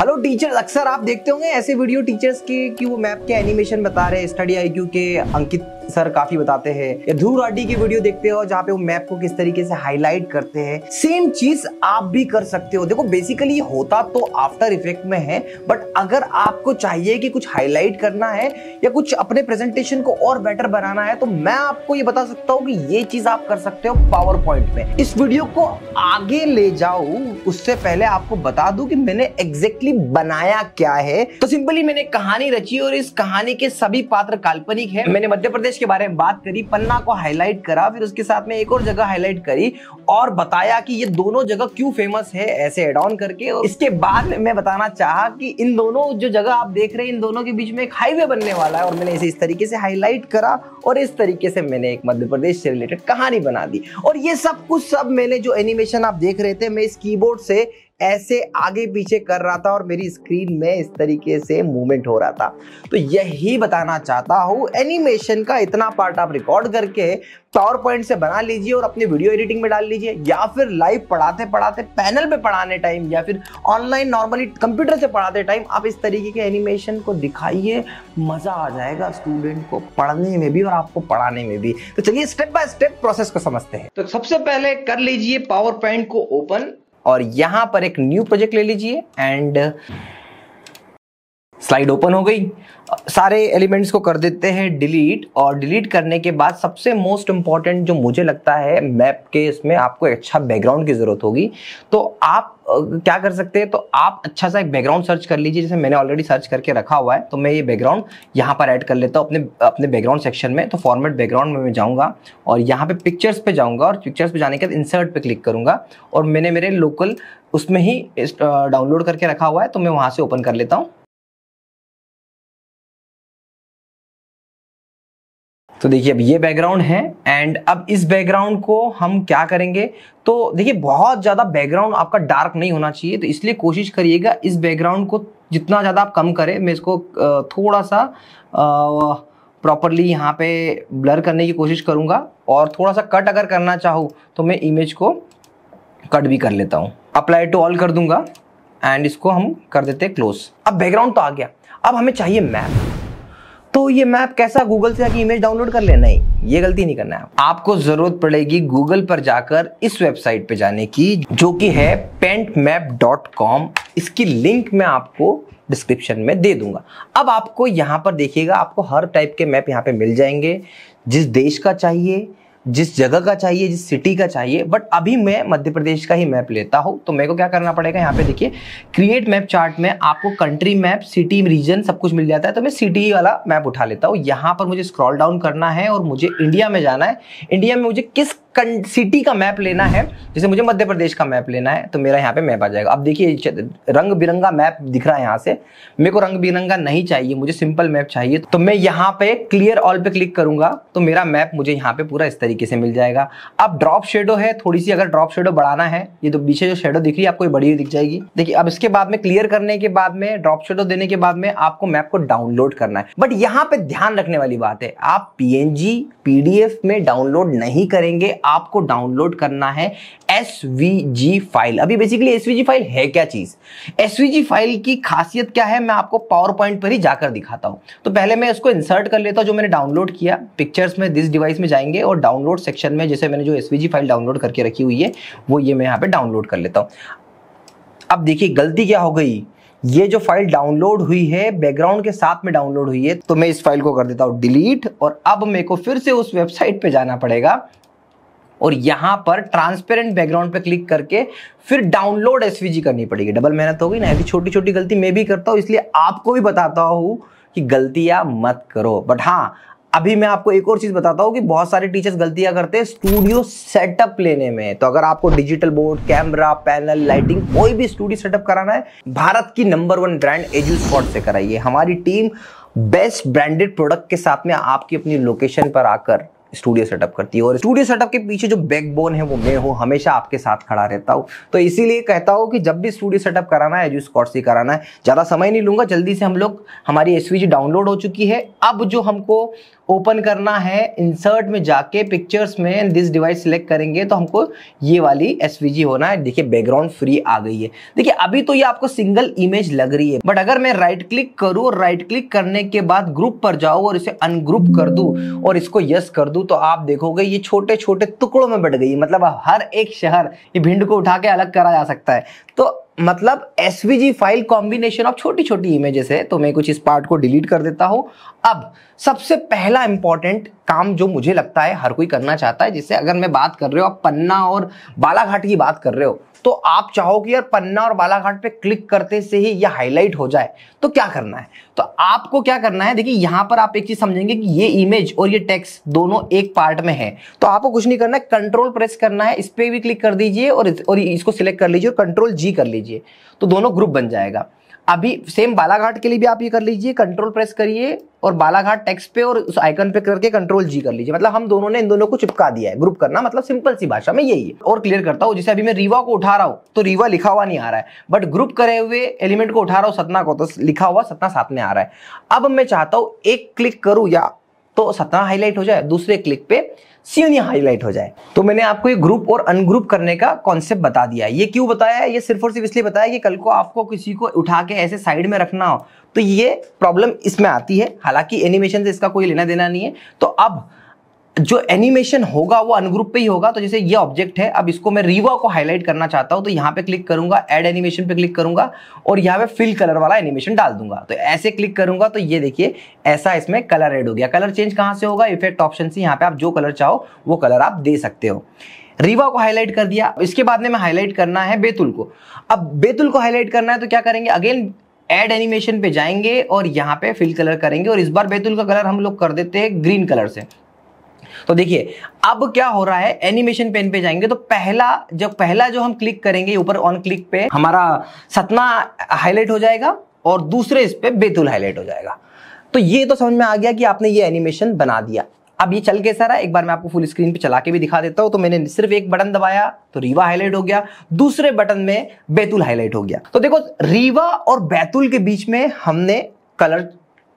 Hello teacher अक्सर आप देखते होंगे ऐसे वीडियो टीचर्स के कि वो मैप के एनिमेशन बता रहे हैं स्टडी आईक्यू के अंकित सर काफी बताते हैं ध्रुव राठी की वीडियो देखते हो जहाँ पे वो मैप को किस तरीके से हाईलाइट करते हैं सेम चीज आप भी कर सकते हो देखो बेसिकली होता तो आफ्टर इफेक्ट में है बट अगर आपको चाहिए कि कुछ हाईलाइट करना है या कुछ अपने प्रेजेंटेशन को और बेटर बनाना है तो मैं आपको ये बता सकता हूँ कि ये चीज आप कर सकते हो पावर पॉइंट में इस वीडियो को आगे ले जाओ उससे पहले आपको बता दू की मैंने एग्जैक्टली बनाया क्या है तो सिंपली मैंने कहानी रची और इस कहानी के सभी पात्र काल्पनिक है मैंने मध्य प्रदेश के बारे में बात करी पन्ना को हाईलाइट करा फिर उसके साथ में एक और जगह हाईलाइट करी और बताया कि ये दोनों जगह क्यों फेमस है ऐसे एड ऑन करके और इसके बाद मैं बताना चाहा कि इन दोनों जो जगह आप देख रहे हैं इन दोनों के बीच में एक हाईवे बनने वाला है और मैंने इसे इस तरीके से हाईलाइट करा और इस तरीके से मैंने एक मध्य प्रदेश से रिलेटेड कहानी बना दी और ये सब कुछ सब मैंने जो एनिमेशन आप देख रहे थे मैं इस कीबोर्ड से ऐसे आगे पीछे कर रहा था और मेरी स्क्रीन में इस तरीके से मूवमेंट हो रहा था तो यही बताना चाहता हूँ एनिमेशन का इतना पार्ट आप रिकॉर्ड करके पावर पॉइंट से बना लीजिए और अपने वीडियो एडिटिंग में डाल लीजिए या फिर लाइव पढ़ाते पढ़ाते पैनल पे पढ़ाने टाइम या फिर ऑनलाइन नॉर्मली कंप्यूटर से पढ़ाते टाइम आप इस तरीके के एनिमेशन को दिखाइए मज़ा आ जाएगा स्टूडेंट को पढ़ने में भी और आपको पढ़ाने में भी तो चलिए स्टेप बाय स्टेप प्रोसेस को समझते हैं तो सबसे पहले कर लीजिए पावर पॉइंट को ओपन और यहां पर एक न्यू प्रोजेक्ट ले लीजिए एंड स्लाइड ओपन हो गई सारे एलिमेंट्स को कर देते हैं डिलीट और डिलीट करने के बाद सबसे मोस्ट इंपॉर्टेंट जो मुझे लगता है मैप के इसमें आपको अच्छा बैकग्राउंड की ज़रूरत होगी तो आप क्या कर सकते हैं तो आप अच्छा सा एक बैकग्राउंड सर्च कर लीजिए जैसे मैंने ऑलरेडी सर्च करके रखा हुआ है तो मैं ये बैकग्राउंड यहाँ पर ऐड कर लेता हूँ अपने अपने बैकग्राउंड सेक्शन में तो फॉर्मेट बैकग्राउंड में मैं जाऊँगा और यहाँ पे पिक्चर्स पे जाऊँगा और पिक्चर्स पे जाने के बाद इंसर्ट पे क्लिक करूँगा और मैंने मेरे लोकल उसमें ही डाउनलोड करके रखा हुआ है तो मैं वहाँ से ओपन कर लेता हूँ तो देखिए अब ये बैकग्राउंड है एंड अब इस बैकग्राउंड को हम क्या करेंगे तो देखिए बहुत ज़्यादा बैकग्राउंड आपका डार्क नहीं होना चाहिए तो इसलिए कोशिश करिएगा इस बैकग्राउंड को जितना ज़्यादा आप कम करें मैं इसको थोड़ा सा प्रॉपरली यहाँ पे ब्लर करने की कोशिश करूँगा और थोड़ा सा कट अगर करना चाहूँ तो मैं इमेज को कट भी कर लेता हूँ अप्लाई टू ऑल कर दूंगा एंड इसको हम कर देते क्लोज अब बैकग्राउंड तो आ गया अब हमें चाहिए मैप तो ये मैप कैसा गूगल से आके इमेज डाउनलोड कर लेना है ये गलती नहीं करना है आपको जरूरत पड़ेगी गूगल पर जाकर इस वेबसाइट पे जाने की जो कि है पेंट मैप डॉट कॉम इसकी लिंक मैं आपको डिस्क्रिप्शन में दे दूंगा अब आपको यहाँ पर देखिएगा आपको हर टाइप के मैप यहाँ पे मिल जाएंगे जिस देश का चाहिए जिस जगह का चाहिए जिस सिटी का चाहिए बट अभी मैं मध्य प्रदेश का ही मैप लेता हूँ तो मेरे को क्या करना पड़ेगा यहाँ पे देखिए क्रिएट मैप चार्ट में आपको कंट्री मैप सिटी रीजन सब कुछ मिल जाता है तो मैं सिटी वाला मैप उठा लेता हूँ यहाँ पर मुझे स्क्रॉल डाउन करना है और मुझे इंडिया में जाना है इंडिया में मुझे किस सिटी का मैप लेना है जैसे मुझे मध्य प्रदेश का मैप लेना है तो मेरा यहाँ पे मैप आ जाएगा अब देखिए रंग बिरंगा मैप दिख रहा है यहाँ से मेरे को रंग बिरंगा नहीं चाहिए मुझे सिंपल मैप चाहिए तो मैं यहाँ पे क्लियर ऑल पे क्लिक करूंगा तो मेरा मैप मुझे यहाँ पे पूरा इस तरीके से मिल जाएगा अब ड्रॉप शेडो है थोड़ी सी अगर ड्रॉप शेडो बढ़ाना है ये तो पीछे जो शेडो दिख रही है आपको बड़ी दिख जाएगी देखिए अब इसके बाद में क्लियर करने के बाद में ड्रॉप शेडो देने के बाद में आपको मैप को डाउनलोड करना है बट यहाँ पे ध्यान रखने वाली बात है आप पी पीडीएफ में डाउनलोड नहीं करेंगे आपको डाउनलोड करना है एस फाइल अभी बेसिकली एस फाइल है क्या चीज एस फाइल की खासियत क्या है मैं आपको पावर पॉइंट पर ही जाकर दिखाता हूँ तो पहले मैं इसको इंसर्ट कर लेता हूँ जो मैंने डाउनलोड किया पिक्चर्स में दिस डिवाइस में जाएंगे और डाउन डाउनलोड सेक्शन में जैसे मैंने जो एस फाइल डाउनलोड करके रखी हुई है वो ये मैं यहाँ पे डाउनलोड कर लेता हूँ अब देखिए गलती क्या हो गई ये जो फाइल डाउनलोड हुई है बैकग्राउंड के साथ में डाउनलोड हुई है तो मैं इस फाइल को कर देता हूँ डिलीट और अब मेरे को फिर से उस वेबसाइट पे जाना पड़ेगा और यहाँ पर ट्रांसपेरेंट बैकग्राउंड पे क्लिक करके फिर डाउनलोड एस करनी पड़ेगी डबल मेहनत होगी ना ऐसी छोटी छोटी गलती मैं भी करता हूँ इसलिए आपको भी बताता हूँ कि गलतियाँ मत करो बट हाँ अभी मैं आपको एक और चीज बताता हूँ कि बहुत सारे टीचर्स गलतियां करते हैं स्टूडियो सेटअप लेने में तो अगर आपको digital board camera panel lighting कोई भी स्टूडियो सेटअप कराना है भारत की number one brand Edu Spot से कराइए हमारी टीम बेस्ट ब्रांडेड प्रोडक्ट के साथ में आपकी अपनी लोकेशन पर आकर स्टूडियो सेटअप करती है और स्टूडियो सेटअप के पीछे जो बैकबोन है वो मैं हूँ हमेशा आपके साथ खड़ा रहता हूँ तो इसीलिए कहता हूँ कि जब भी स्टूडियो सेटअप कराना है एजू स्कॉट से कराना है ज़्यादा समय नहीं लूंगा जल्दी से हम लोग हमारी एस डाउनलोड हो चुकी है अब जो हमको ओपन करना है इंसर्ट में जाके पिक्चर्स में दिस डिवाइस सिलेक्ट करेंगे तो हमको ये वाली एस होना है देखिए बैकग्राउंड फ्री आ गई है देखिए अभी तो ये आपको सिंगल इमेज लग रही है बट अगर मैं राइट क्लिक करूँ और राइट क्लिक करने के बाद ग्रुप पर जाऊँ और इसे अनग्रुप कर दूँ और इसको यस कर दूँ तो आप देखोगे ये छोटे छोटे टुकड़ों में बढ़ गई मतलब हर एक शहर ये भिंड को उठा के अलग करा जा सकता है तो मतलब एस फाइल कॉम्बिनेशन ऑफ छोटी छोटी इमेजेस है तो मैं कुछ इस पार्ट को डिलीट कर देता हूँ अब सबसे पहला इंपॉर्टेंट काम जो मुझे लगता है हर कोई करना चाहता है जिससे अगर मैं बात कर रहे हो आप पन्ना और बालाघाट की बात कर रहे हो तो आप चाहो कि यार पन्ना और बालाघाट पे क्लिक करते से ही ये हाईलाइट हो जाए तो क्या करना है तो आपको क्या करना है देखिए यहां पर आप एक चीज समझेंगे कि ये इमेज और ये टेक्स दोनों एक पार्ट में है तो आपको कुछ नहीं करना है कंट्रोल प्रेस करना है इस पर भी क्लिक कर दीजिए और, और इसको सिलेक्ट कर लीजिए और कंट्रोल जी कर लीजिए तो दोनों ग्रुप बन जाएगा अभी सेम बालाघाट के लिए भी आप ये कर लीजिए कंट्रोल प्रेस करिए और बालाघाट टेक्स पे और उस आइकन पे करके कंट्रोल जी कर लीजिए मतलब हम दोनों ने इन दोनों को चिपका दिया है ग्रुप करना मतलब सिंपल सी भाषा में यही है और क्लियर करता हूँ जैसे अभी मैं रीवा को उठा रहा हूँ तो रीवा लिखा हुआ नहीं आ रहा है बट ग्रुप करे हुए एलिमेंट को उठा रहा हूँ सतना को तो लिखा हुआ सतना साथ में आ रहा है अब मैं चाहता हूँ एक क्लिक करूँ या तो सत्रह हाईलाइट हो जाए दूसरे क्लिक पे सीनियर हाईलाइट हो जाए तो मैंने आपको ये ग्रुप और अनग्रुप करने का कॉन्सेप्ट बता दिया ये क्यों बताया है ये सिर्फ और सिर्फ इसलिए बताया कि कल को आपको किसी को उठा के ऐसे साइड में रखना हो तो ये प्रॉब्लम इसमें आती है हालांकि एनिमेशन से इसका कोई लेना देना नहीं है तो अब जो एनिमेशन होगा वो अनग्रुप पे ही होगा तो जैसे ये ऑब्जेक्ट है अब इसको मैं रीवा को हाईलाइट करना चाहता हूं तो यहां पे क्लिक करूंगा एड एनिमेशन पे क्लिक करूंगा और यहां पे फिल कलर वाला एनिमेशन डाल दूंगा तो ऐसे क्लिक करूंगा तो ये देखिए ऐसा इसमें कलर एड हो गया कलर चेंज कहां से होगा इफेक्ट ऑप्शन से यहाँ पे आप जो कलर चाहो वो कलर आप दे सकते हो रीवा को हाईलाइट कर दिया इसके बाद में हाईलाइट करना है बेतुल को अब बेतुल को हाईलाइट करना है तो क्या करेंगे अगेन एड एनिमेशन पे जाएंगे और यहाँ पे फिल कलर करेंगे और इस बार बेतुल का कलर हम लोग कर देते हैं ग्रीन कलर से तो देखिए अब क्या हो रहा है एनिमेशन पेन पे जाएंगे तो पहला जब पहला जो हम क्लिक करेंगे ऊपर ऑन क्लिक पे हमारा सतना हाईलाइट हो जाएगा और दूसरे इस पर बेतुल हाईलाइट हो जाएगा तो ये तो समझ में आ गया कि आपने ये एनिमेशन बना दिया अब ये चल कैसा रहा एक बार मैं आपको फुल स्क्रीन पे चला के भी दिखा देता हूं तो मैंने सिर्फ एक बटन दबाया तो रीवा हाईलाइट हो गया दूसरे बटन में बैतुल हाईलाइट हो गया तो देखो रीवा और बैतुल के बीच में हमने कलर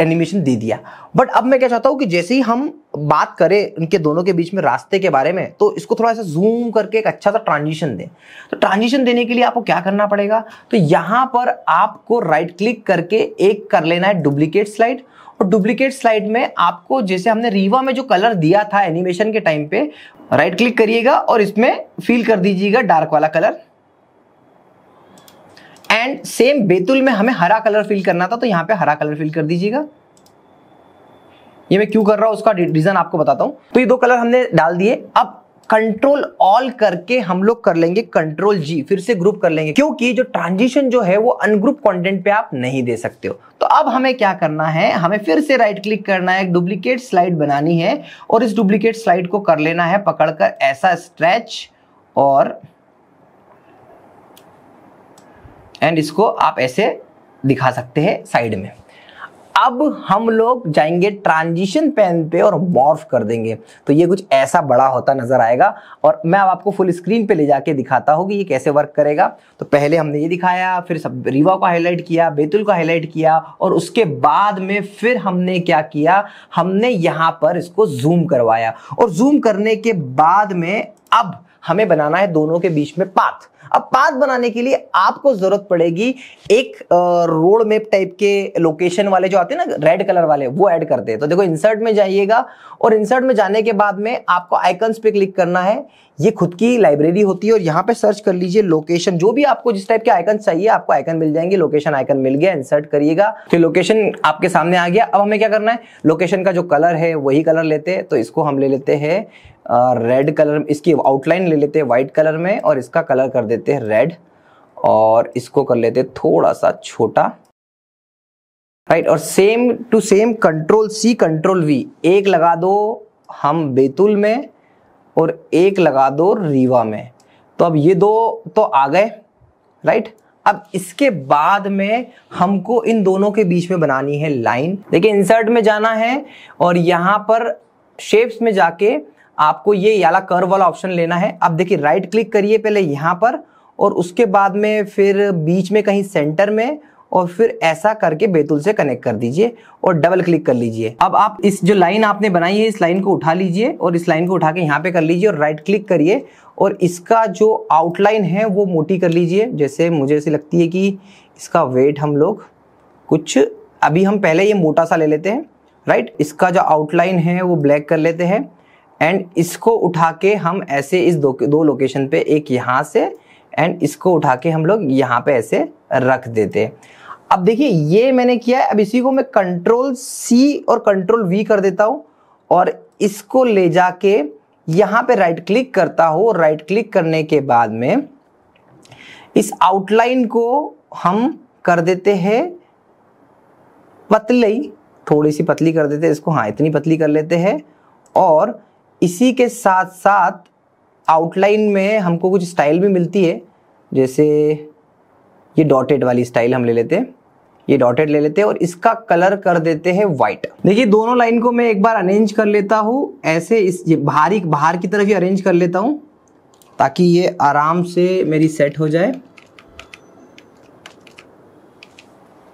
एनिमेशन दे दिया बट अब मैं क्या चाहता हूँ कि जैसे ही हम बात करें उनके दोनों के बीच में रास्ते के बारे में तो इसको थोड़ा सा जूम करके एक अच्छा सा ट्रांजिशन दें तो ट्रांजिशन देने के लिए आपको क्या करना पड़ेगा तो यहाँ पर आपको राइट क्लिक करके एक कर लेना है डुप्लीकेट स्लाइड और डुप्लीकेट स्लाइड में आपको जैसे हमने रीवा में जो कलर दिया था एनिमेशन के टाइम पे राइट क्लिक करिएगा और इसमें फील कर दीजिएगा डार्क वाला कलर एंड सेम बेतुल में हमें हरा कलर फिल करना था तो यहां पे हरा कलर फिल कर दीजिएगा ये मैं क्यों कर रहा हूं उसका रीजन आपको बताता हूं तो ये दो कलर हमने डाल दिए अब कंट्रोल ऑल करके हम लोग कर लेंगे कंट्रोल जी फिर से ग्रुप कर लेंगे क्योंकि जो ट्रांजिशन जो है वो अनग्रुप कंटेंट पे आप नहीं दे सकते हो तो अब हमें क्या करना है हमें फिर से राइट क्लिक करना है एक डुप्लीकेट स्लाइड बनानी है और इस डुप्लीकेट स्लाइड को कर लेना है पकड़कर ऐसा स्ट्रेच और एंड इसको आप ऐसे दिखा सकते हैं साइड में अब हम लोग जाएंगे ट्रांजिशन पेन पे और मॉर्फ कर देंगे तो ये कुछ ऐसा बड़ा होता नज़र आएगा और मैं अब आपको फुल स्क्रीन पे ले जाके दिखाता हूँ कि ये कैसे वर्क करेगा तो पहले हमने ये दिखाया फिर सब रीवा को हाईलाइट किया बेतुल को हाईलाइट किया और उसके बाद में फिर हमने क्या किया हमने यहाँ पर इसको जूम करवाया और जूम करने के बाद में अब हमें बनाना है दोनों के बीच में पाथ अब पाथ बनाने के लिए आपको जरूरत पड़ेगी एक रोड मैप टाइप के लोकेशन वाले जो आते हैं ना रेड कलर वाले वो ऐड करते हैं तो देखो इंसर्ट में जाइएगा और इंसर्ट में जाने के बाद में आपको आइकन्स पे क्लिक करना है ये खुद की लाइब्रेरी होती है और यहाँ पे सर्च कर लीजिए लोकेशन जो भी आपको जिस टाइप के आइकन चाहिए आपको आइकन मिल जाएंगे लोकेशन आइकन मिल गया इंसर्ट करिएगा तो लोकेशन आपके सामने आ गया अब हमें क्या करना है लोकेशन का जो कलर है वही कलर लेते हैं तो इसको हम ले लेते हैं रेड कलर इसकी आउटलाइन ले लेते हैं वाइट कलर में और इसका कलर कर देते हैं रेड और इसको कर लेते हैं थोड़ा सा छोटा राइट और same to same control C control V एक लगा दो हम बेतुल में और एक लगा दो रीवा में तो अब ये दो तो आ गए राइट अब इसके बाद में हमको इन दोनों के बीच में बनानी है लाइन देखिए इंसर्ट में जाना है और यहाँ पर शेप्स में जाके आपको ये याला कर्व वाला ऑप्शन लेना है आप देखिए राइट क्लिक करिए पहले यहाँ पर और उसके बाद में फिर बीच में कहीं सेंटर में और फिर ऐसा करके बेतुल से कनेक्ट कर दीजिए और डबल क्लिक कर लीजिए अब आप इस जो लाइन आपने बनाई है इस लाइन को उठा लीजिए और इस लाइन को उठा के यहाँ पे कर लीजिए और राइट क्लिक करिए और इसका जो आउटलाइन है वो मोटी कर लीजिए जैसे मुझे ऐसी लगती है कि इसका वेट हम लोग कुछ अभी हम पहले ये मोटा सा ले लेते हैं राइट इसका जो आउटलाइन है वो ब्लैक कर लेते हैं एंड इसको उठा के हम ऐसे इस दो दो लोकेशन पे एक यहाँ से एंड इसको उठा के हम लोग यहाँ पे ऐसे रख देते अब देखिए ये मैंने किया है अब इसी को मैं कंट्रोल सी और कंट्रोल वी कर देता हूँ और इसको ले जाके यहाँ पे राइट क्लिक करता हूँ राइट क्लिक करने के बाद में इस आउटलाइन को हम कर देते हैं पतली थोड़ी सी पतली कर देते हैं इसको हाँ इतनी पतली कर लेते हैं और इसी के साथ साथ आउटलाइन में हमको कुछ स्टाइल भी मिलती है जैसे ये डॉटेड वाली स्टाइल हम ले लेते हैं ये डॉटेड ले लेते हैं और इसका कलर कर देते हैं व्हाइट देखिए दोनों लाइन को मैं एक बार अरेंज कर लेता हूँ ऐसे इस ये बाहरी बाहर की तरफ ही अरेंज कर लेता हूँ ताकि ये आराम से मेरी सेट हो जाए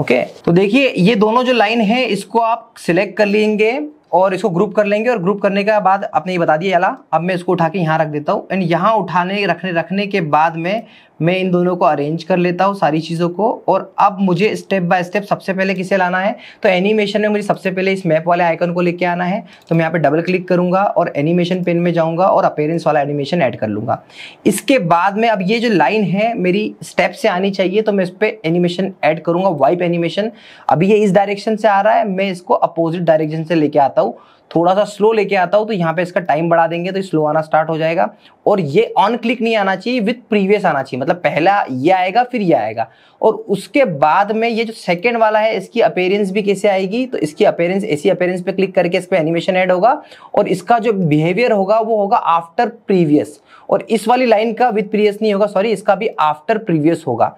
ओके तो देखिए ये दोनों जो लाइन है इसको आप सिलेक्ट कर लेंगे और इसको ग्रुप कर लेंगे और ग्रुप करने के बाद आपने ये बता दिया अला अब मैं इसको उठा के यहाँ रख देता हूँ एंड यहाँ उठाने रखने रखने के बाद में मैं इन दोनों को अरेंज कर लेता हूँ सारी चीज़ों को और अब मुझे स्टेप बाय स्टेप सबसे पहले किसे लाना है तो एनिमेशन में मुझे सबसे पहले इस मैप वाले आइकन को लेके आना है तो मैं यहाँ पे डबल क्लिक करूँगा और एनिमेशन पेन में जाऊँगा और अपेयरेंस वाला एनिमेशन ऐड कर लूँगा इसके बाद में अब ये जो लाइन है मेरी स्टेप से आनी चाहिए तो मैं इस पर एनिमेशन ऐड करूँगा वाइप एनिमेशन अभी ये इस डायरेक्शन से आ रहा है मैं इसको अपोजिट डायरेक्शन से लेके आता हूँ थोड़ा सा स्लो लेके आता हूँ तो यहाँ पे इसका टाइम बढ़ा देंगे तो स्लो आना स्टार्ट हो जाएगा और ये ऑन क्लिक नहीं आना चाहिए विथ प्रीवियस आना चाहिए मतलब पहला ये आएगा फिर ये आएगा और उसके बाद में ये जो सेकेंड वाला है इसकी अपेयरेंस भी कैसे आएगी तो इसकी अपेयरेंस ऐसी अपेयरेंस पे क्लिक करके इस पर एनिमेशन एड होगा और इसका जो बिहेवियर होगा वो होगा आफ्टर प्रीवियस और इस वाली लाइन का विथ प्रीवियस नहीं होगा सॉरी इसका भी आफ्टर प्रीवियस होगा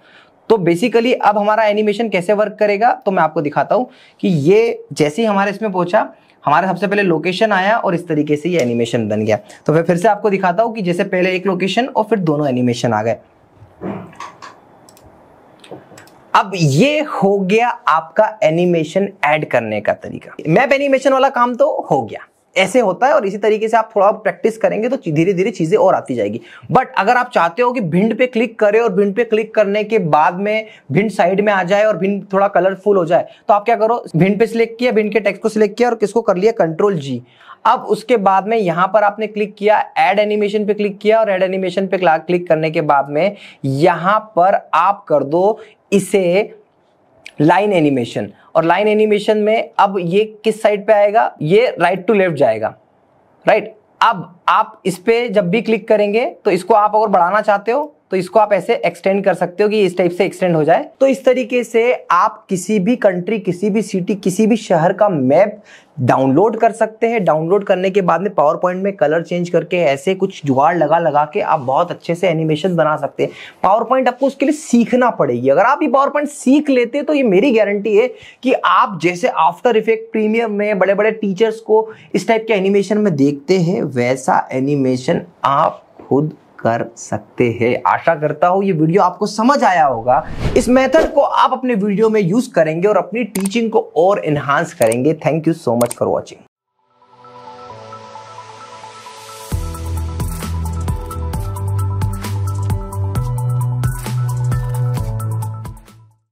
तो बेसिकली अब हमारा एनिमेशन कैसे वर्क करेगा तो मैं आपको दिखाता हूं कि ये जैसे ही हमारे इसमें पहुंचा हमारे सबसे पहले लोकेशन आया और इस तरीके से ये एनिमेशन बन गया तो मैं फिर से आपको दिखाता हूं कि जैसे पहले एक लोकेशन और फिर दोनों एनिमेशन आ गए अब ये हो गया आपका एनिमेशन ऐड करने का तरीका मैप एनिमेशन वाला काम तो हो गया ऐसे होता है और इसी तरीके से आप थोड़ा प्रैक्टिस करेंगे तो धीरे धीरे चीज़ें और आती जाएगी बट अगर आप चाहते हो कि भिंड पे क्लिक करें और भिंड पे क्लिक करने के बाद में भिंड साइड में आ जाए और भिंड थोड़ा कलरफुल हो जाए तो आप क्या करो भिंड पे सिलेक्ट किया भिंड के टेक्स्ट को सिलेक्ट किया और किसको कर लिया कंट्रोल जी अब उसके बाद में यहां पर आपने क्लिक किया एड एनिमेशन पे क्लिक किया और एड एनिमेशन पे क्लिक करने के बाद में यहां पर आप कर दो इसे लाइन एनिमेशन और लाइन एनिमेशन में अब ये किस साइड पे आएगा ये राइट टू लेफ्ट जाएगा राइट right? अब आप इस पर जब भी क्लिक करेंगे तो इसको आप अगर बढ़ाना चाहते हो तो इसको आप ऐसे एक्सटेंड कर सकते हो कि इस टाइप से एक्सटेंड हो जाए तो इस तरीके से आप किसी भी कंट्री किसी भी सिटी किसी भी शहर का मैप डाउनलोड कर सकते हैं डाउनलोड करने के बाद में पावर पॉइंट में कलर चेंज करके ऐसे कुछ जुगाड़ लगा लगा के आप बहुत अच्छे से एनिमेशन बना सकते हैं पावर पॉइंट आपको उसके लिए सीखना पड़ेगी अगर आप ये पावर पॉइंट सीख लेते तो ये मेरी गारंटी है कि आप जैसे आफ्टर इफेक्ट प्रीमियम में बड़े बड़े टीचर्स को इस टाइप के एनिमेशन में देखते हैं वैसा एनिमेशन आप खुद कर सकते हैं आशा करता हूँ ये वीडियो आपको समझ आया होगा इस मेथड को आप अपने वीडियो में यूज करेंगे और अपनी टीचिंग को और इन्हांस करेंगे thank you so much for watching